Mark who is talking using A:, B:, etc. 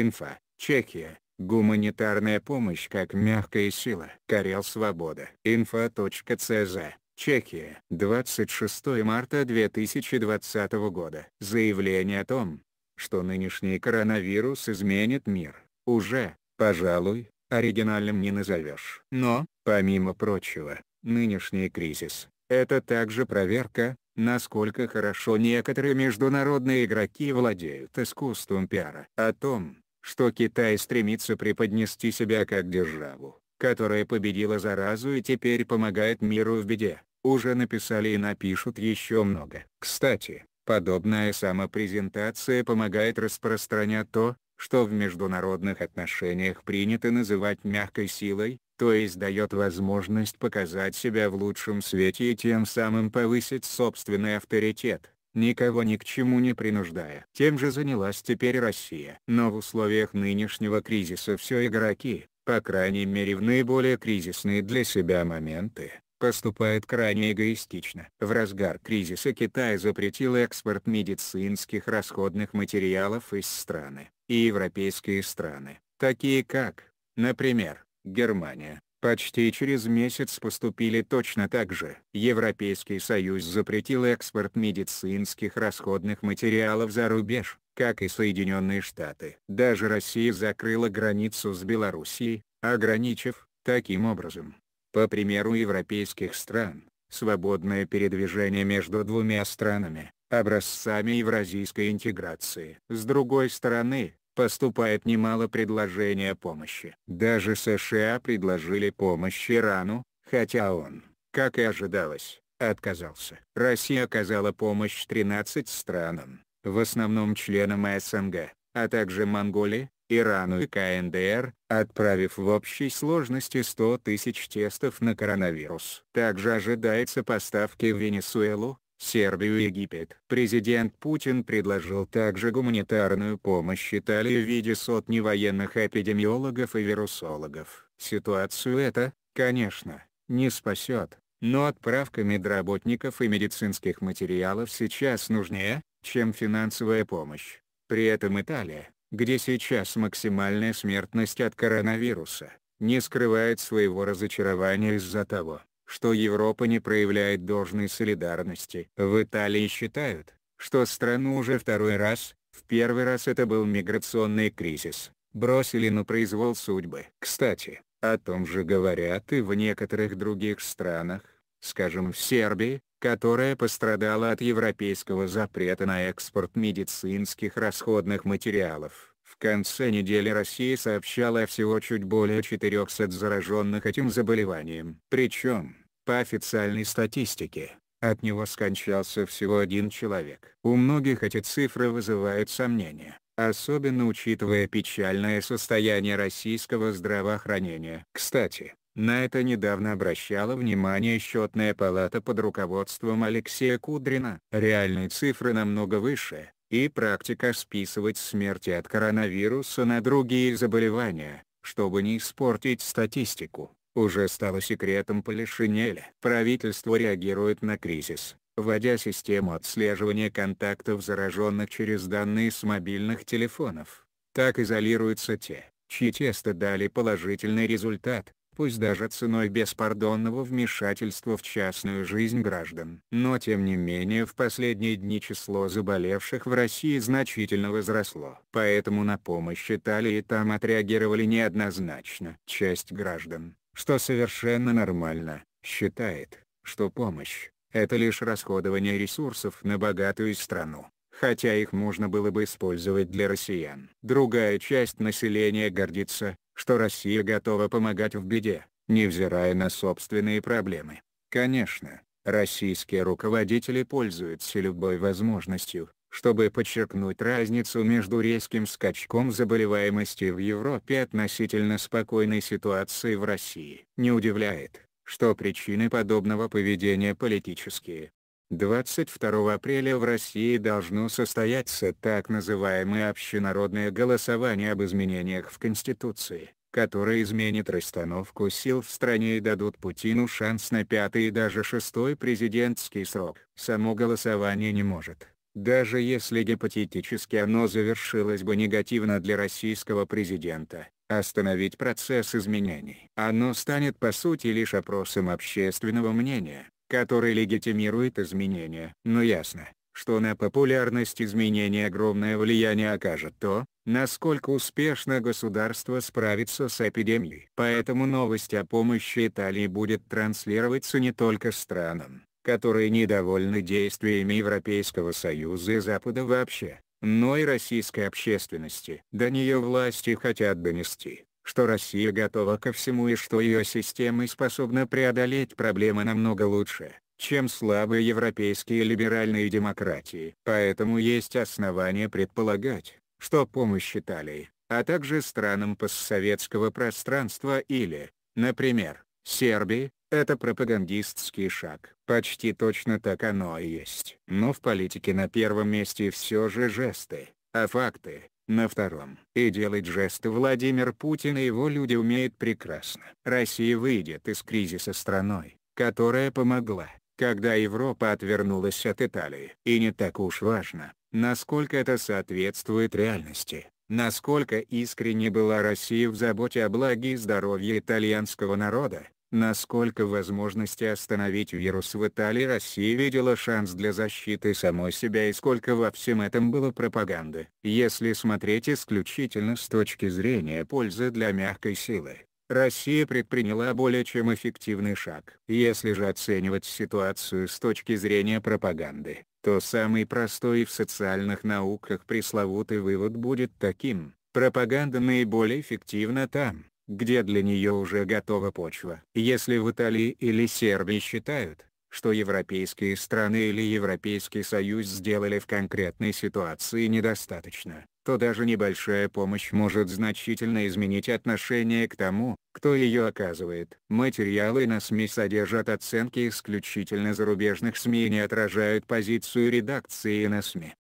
A: Инфа. Чехия. Гуманитарная помощь как мягкая сила. Карел Свобода. Инфо.цз. Чехия. 26 марта 2020 года. Заявление о том, что нынешний коронавирус изменит мир, уже, пожалуй, оригинальным не назовешь. Но, помимо прочего, нынешний кризис – это также проверка, насколько хорошо некоторые международные игроки владеют искусством пиара. О том, что Китай стремится преподнести себя как державу, которая победила заразу и теперь помогает миру в беде, уже написали и напишут еще много. Кстати, подобная самопрезентация помогает распространять то, что в международных отношениях принято называть мягкой силой, то есть дает возможность показать себя в лучшем свете и тем самым повысить собственный авторитет никого ни к чему не принуждая. Тем же занялась теперь Россия. Но в условиях нынешнего кризиса все игроки, по крайней мере в наиболее кризисные для себя моменты, поступают крайне эгоистично. В разгар кризиса Китай запретил экспорт медицинских расходных материалов из страны, и европейские страны, такие как, например, Германия, Почти через месяц поступили точно так же. Европейский Союз запретил экспорт медицинских расходных материалов за рубеж, как и Соединенные Штаты. Даже Россия закрыла границу с Белоруссией, ограничив, таким образом, по примеру европейских стран, свободное передвижение между двумя странами, образцами евразийской интеграции. С другой стороны, поступает немало предложений о помощи. Даже США предложили помощь Ирану, хотя он, как и ожидалось, отказался. Россия оказала помощь 13 странам, в основном членам СНГ, а также Монголии, Ирану и КНДР, отправив в общей сложности 100 тысяч тестов на коронавирус. Также ожидается поставки в Венесуэлу, Сербию и Египет. Президент Путин предложил также гуманитарную помощь Италии в виде сотни военных эпидемиологов и вирусологов. Ситуацию это, конечно, не спасет, но отправка медработников и медицинских материалов сейчас нужнее, чем финансовая помощь. При этом Италия, где сейчас максимальная смертность от коронавируса, не скрывает своего разочарования из-за того, что Европа не проявляет должной солидарности. В Италии считают, что страну уже второй раз, в первый раз это был миграционный кризис, бросили на произвол судьбы. Кстати, о том же говорят и в некоторых других странах, скажем в Сербии, которая пострадала от европейского запрета на экспорт медицинских расходных материалов конце недели Россия сообщала всего чуть более 400 зараженных этим заболеванием. Причем, по официальной статистике, от него скончался всего один человек. У многих эти цифры вызывают сомнения, особенно учитывая печальное состояние российского здравоохранения. Кстати, на это недавно обращала внимание счетная палата под руководством Алексея Кудрина. Реальные цифры намного выше, и практика списывать смерти от коронавируса на другие заболевания, чтобы не испортить статистику, уже стало секретом Полишинеля. Правительство реагирует на кризис, вводя систему отслеживания контактов зараженных через данные с мобильных телефонов. Так изолируются те, чьи тесты дали положительный результат, пусть даже ценой беспардонного вмешательства в частную жизнь граждан. Но тем не менее в последние дни число заболевших в России значительно возросло. Поэтому на помощь Италии там отреагировали неоднозначно. Часть граждан, что совершенно нормально, считает, что помощь – это лишь расходование ресурсов на богатую страну хотя их можно было бы использовать для россиян. Другая часть населения гордится, что Россия готова помогать в беде, невзирая на собственные проблемы. Конечно, российские руководители пользуются любой возможностью, чтобы подчеркнуть разницу между резким скачком заболеваемости в Европе и относительно спокойной ситуации в России. Не удивляет, что причины подобного поведения политические, 22 апреля в России должно состояться так называемое общенародное голосование об изменениях в Конституции, которое изменит расстановку сил в стране и дадут Путину шанс на пятый и даже шестой президентский срок. Само голосование не может, даже если гипотетически оно завершилось бы негативно для российского президента, остановить процесс изменений. Оно станет по сути лишь опросом общественного мнения, который легитимирует изменения. Но ясно, что на популярность изменений огромное влияние окажет то, насколько успешно государство справится с эпидемией. Поэтому новость о помощи Италии будет транслироваться не только странам, которые недовольны действиями Европейского Союза и Запада вообще, но и российской общественности. До нее власти хотят донести, что Россия готова ко всему и что ее система способна преодолеть проблемы намного лучше, чем слабые европейские либеральные демократии. Поэтому есть основания предполагать, что помощь Италии, а также странам постсоветского пространства или, например, Сербии, это пропагандистский шаг. Почти точно так оно и есть. Но в политике на первом месте все же жесты, а факты, на втором. И делать жесты Владимир Путин и его люди умеют прекрасно. Россия выйдет из кризиса страной, которая помогла, когда Европа отвернулась от Италии. И не так уж важно, насколько это соответствует реальности, насколько искренне была Россия в заботе о благе и здоровье итальянского народа, насколько возможности остановить вирус в Италии Россия видела шанс для защиты самой себя и сколько во всем этом было пропаганды. Если смотреть исключительно с точки зрения пользы для мягкой силы, Россия предприняла более чем эффективный шаг. Если же оценивать ситуацию с точки зрения пропаганды, то самый простой в социальных науках пресловутый вывод будет таким. Пропаганда наиболее эффективна там, где для нее уже готова почва. Если в Италии или Сербии считают, что европейские страны или Европейский Союз сделали в конкретной ситуации недостаточно, то даже небольшая помощь может значительно изменить отношение к тому, кто ее оказывает. Материалы на СМИ содержат оценки исключительно зарубежных СМИ и не отражают позицию редакции на СМИ.